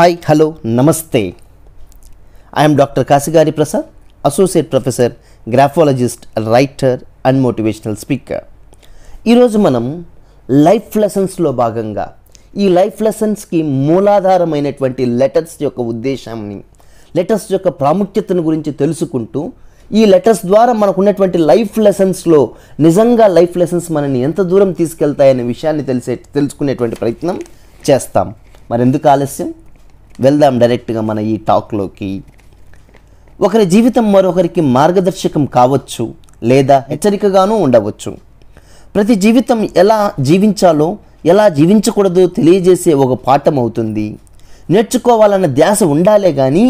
hi hello నమస్తే I'm doctor Kasigari Prasad associate professor graphologist writer and motivational speaker ఈరోజు మనం life లెసన్స్లో భాగంగా ఈ లైఫ్ లెసన్స్కి మూలాధారమైనటువంటి లెటర్స్ యొక్క ఉద్దేశాన్ని లెటర్స్ యొక్క ప్రాముఖ్యతను గురించి తెలుసుకుంటూ ఈ లెటర్స్ ద్వారా మనకున్నటువంటి లైఫ్ లెసన్స్లో నిజంగా లైఫ్ లెసన్స్ మనని ఎంత దూరం తీసుకెళ్తాయనే విషయాన్ని తెలిసే తెలుసుకునేటువంటి ప్రయత్నం చేస్తాం మరెందుకు ఆలస్యం వెళ్దాం డైరెక్ట్గా మన ఈ టాక్లోకి ఒకరి జీవితం మరొకరికి మార్గదర్శకం కావచ్చు లేదా హెచ్చరికగాను ఉండవచ్చు ప్రతి జీవితం ఎలా జీవించాలో ఎలా జీవించకూడదో తెలియజేసే ఒక పాఠం అవుతుంది నేర్చుకోవాలన్న ధ్యాస ఉండాలే కానీ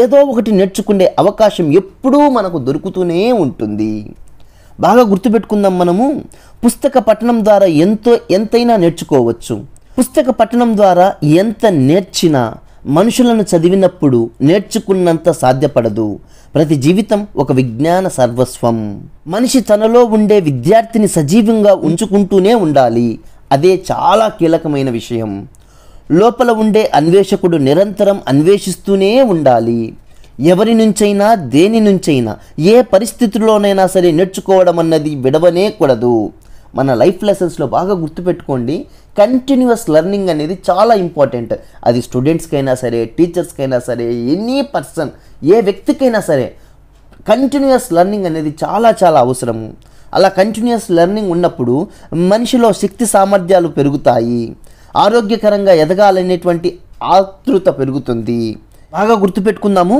ఏదో ఒకటి నేర్చుకునే అవకాశం ఎప్పుడూ మనకు దొరుకుతూనే ఉంటుంది బాగా గుర్తుపెట్టుకుందాం మనము పుస్తక పఠనం ద్వారా ఎంతో ఎంతైనా నేర్చుకోవచ్చు పుస్తక పఠనం ద్వారా ఎంత నేర్చినా మనుషులను చదివినప్పుడు నేర్చుకున్నంత సాధ్యపడదు ప్రతి జీవితం ఒక విజ్ఞాన సర్వస్వం మనిషి తనలో ఉండే విద్యార్థిని సజీవంగా ఉంచుకుంటూనే ఉండాలి అదే చాలా కీలకమైన విషయం లోపల ఉండే అన్వేషకుడు నిరంతరం అన్వేషిస్తూనే ఉండాలి ఎవరి నుంచైనా దేని నుంచైనా ఏ పరిస్థితుల్లోనైనా సరే నేర్చుకోవడం అన్నది విడవనే కూడదు మన లైఫ్ లెసన్స్లో బాగా గుర్తుపెట్టుకోండి కంటిన్యూస్ లెర్నింగ్ అనేది చాలా ఇంపార్టెంట్ అది స్టూడెంట్స్కైనా సరే టీచర్స్కైనా సరే ఎనీ పర్సన్ ఏ వ్యక్తికైనా సరే కంటిన్యూస్ లెర్నింగ్ అనేది చాలా చాలా అవసరము అలా కంటిన్యూస్ లెర్నింగ్ ఉన్నప్పుడు మనిషిలో శక్తి సామర్థ్యాలు పెరుగుతాయి ఆరోగ్యకరంగా ఎదగాలనేటువంటి ఆతృత పెరుగుతుంది బాగా గుర్తుపెట్టుకుందాము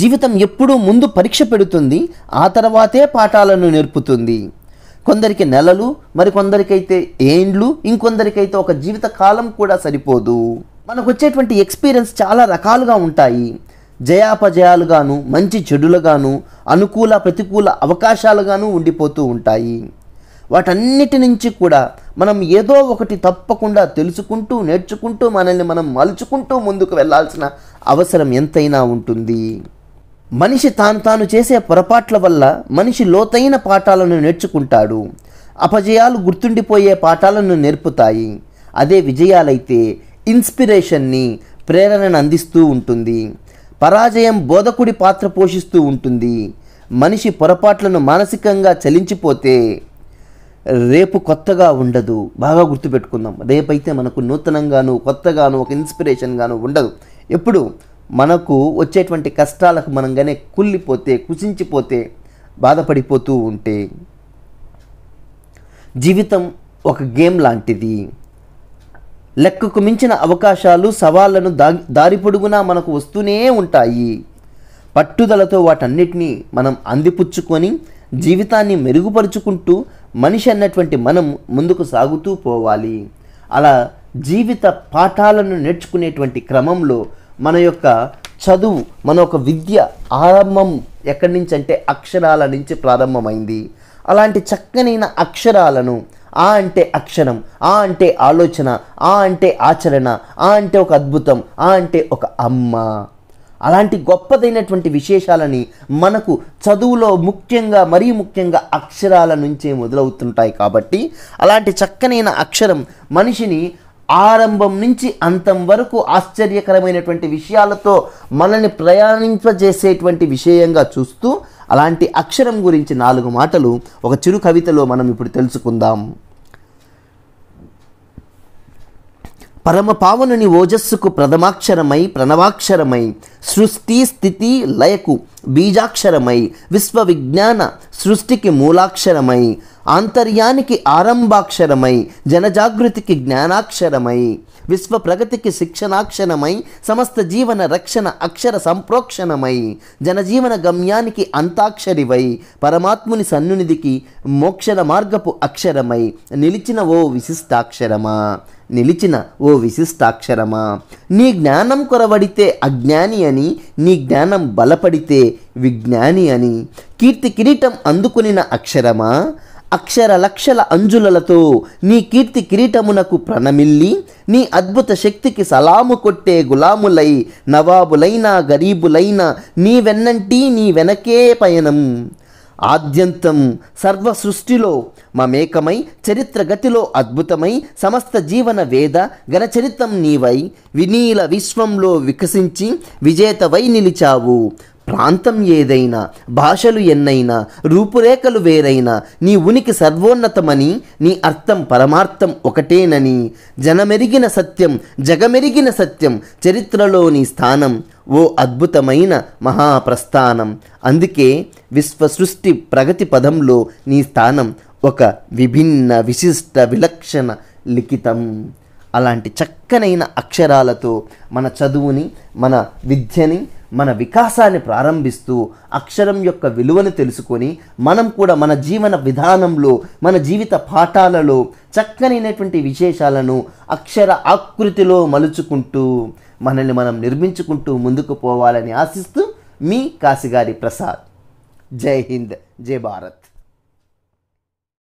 జీవితం ఎప్పుడూ ముందు పరీక్ష పెడుతుంది ఆ తర్వాతే పాఠాలను నేర్పుతుంది కొందరికి నెలలు మరికొందరికైతే ఏండ్లు ఇంకొందరికైతే ఒక జీవిత కాలం కూడా సరిపోదు మనకు వచ్చేటువంటి ఎక్స్పీరియన్స్ చాలా రకాలుగా ఉంటాయి జయాపజయాలుగాను మంచి చెడులుగాను అనుకూల ప్రతికూల అవకాశాలుగాను ఉండిపోతూ ఉంటాయి వాటన్నిటి నుంచి కూడా మనం ఏదో ఒకటి తప్పకుండా తెలుసుకుంటూ నేర్చుకుంటూ మనల్ని మనం మలుచుకుంటూ ముందుకు వెళ్లాల్సిన అవసరం ఎంతైనా ఉంటుంది మనిషి తాను తాను చేసే పొరపాట్ల వల్ల మనిషి లోతైన పాఠాలను నేర్చుకుంటాడు అపజయాలు గుర్తుండిపోయే పాఠాలను నేర్పుతాయి అదే విజయాలైతే ఇన్స్పిరేషన్ని ప్రేరణను అందిస్తూ ఉంటుంది పరాజయం బోధకుడి పాత్ర పోషిస్తూ ఉంటుంది మనిషి పొరపాట్లను మానసికంగా చలించిపోతే రేపు కొత్తగా ఉండదు బాగా గుర్తుపెట్టుకుందాం రేపైతే మనకు నూతనంగాను కొత్తగాను ఒక ఇన్స్పిరేషన్గాను ఉండదు ఎప్పుడు మనకు వచ్చేటువంటి కష్టాలకు మనం గానే కుళ్ళిపోతే కుసించిపోతే బాధపడిపోతూ ఉంటే జీవితం ఒక గేమ్ లాంటిది లెక్కకు మించిన అవకాశాలు సవాళ్లను దా దారి పొడుగునా మనకు వస్తూనే ఉంటాయి పట్టుదలతో వాటన్నిటినీ మనం అందిపుచ్చుకొని జీవితాన్ని మెరుగుపరుచుకుంటూ మనిషి అన్నటువంటి మనం ముందుకు సాగుతూ పోవాలి అలా జీవిత పాఠాలను నేర్చుకునేటువంటి క్రమంలో మన యొక్క చదువు మన ఒక విద్య ఆరంభం ఎక్కడి నుంచి అంటే అక్షరాల నుంచి ప్రారంభమైంది అలాంటి చక్కనైన అక్షరాలను ఆ అంటే అక్షరం ఆ అంటే ఆలోచన ఆ అంటే ఆచరణ ఆ అంటే ఒక అద్భుతం ఆ అంటే ఒక అమ్మ అలాంటి గొప్పదైనటువంటి విశేషాలని మనకు చదువులో ముఖ్యంగా మరీ ముఖ్యంగా అక్షరాల నుంచే మొదలవుతుంటాయి కాబట్టి అలాంటి చక్కనైన అక్షరం మనిషిని ఆరంభం నుంచి అంతం వరకు ఆశ్చర్యకరమైనటువంటి విషయాలతో మనల్ని ప్రయాణింపజేసేటువంటి విషయంగా చూస్తూ అలాంటి అక్షరం గురించి నాలుగు మాటలు ఒక చిరు కవితలో మనం ఇప్పుడు తెలుసుకుందాం పరమ పావనుని ఓజస్సుకు ప్రథమాక్షరమై ప్రణవాక్షరమై సృష్టి స్థితి లయకు బీజాక్షరమై విశ్వ విజ్ఞాన సృష్టికి మూలాక్షరమై ఆంతర్యానికి ఆరంభాక్షరమై జనజాగృతికి జ్ఞానాక్షరమై విశ్వ ప్రగతికి శిక్షణాక్షరమై సమస్త జీవన రక్షణ అక్షర సంప్రోక్షణమై జనజీవన గమ్యానికి అంతాక్షరివై పరమాత్ముని సన్నునిధికి మోక్షణ మార్గపు అక్షరమై నిలిచిన ఓ విశిష్టాక్షరమా నిలిచిన ఓ విశిష్టాక్షరమా నీ జ్ఞానం కొరవడితే అజ్ఞాని అని నీ జ్ఞానం బలపడితే విజ్ఞాని అని కీర్తి కిరీటం అందుకునిన అక్షరమా అక్షర లక్షల అంజులలతో నీ కీర్తి కిరీటమునకు ప్రణమిల్లి నీ అద్భుత శక్తికి సలాము కొట్టే గులాములై నవాబులైనా గరీబులైన నీ వెన్నంటి నీ వెనకే పయనం ఆద్యంతం సర్వ సృష్టిలో మమేకమై చరిత్ర గతిలో అద్భుతమై సమస్త జీవన వేద గణచరితం నీవై వినీల విశ్వంలో వికసించి విజేతవై నిలిచావు ప్రాంతం ఏదైనా భాషలు ఎన్నైనా రూపురేఖలు వేరైనా నీ ఉనికి సర్వోన్నతమని నీ అర్థం పరమార్థం ఒకటేనని జనమెరిగిన సత్యం జగమెరిగిన సత్యం చరిత్రలోని స్థానం ఓ అద్భుతమైన మహాప్రస్థానం అందుకే విశ్వసృష్టి ప్రగతి పదంలో నీ స్థానం ఒక విభిన్న విశిష్ట విలక్షణ లిఖితం అలాంటి చక్కనైన అక్షరాలతో మన చదువుని మన విద్యని మన వికాసాన్ని ప్రారంభిస్తూ అక్షరం యొక్క విలువను తెలుసుకొని మనం కూడా మన జీవన విధానంలో మన జీవిత పాఠాలలో చక్కనైనటువంటి విశేషాలను అక్షర ఆకృతిలో మలుచుకుంటూ మనల్ని మనం నిర్మించుకుంటూ ముందుకు పోవాలని ఆశిస్తూ మీ కాశిగారి ప్రసాద్ జై హింద్ జై భారత్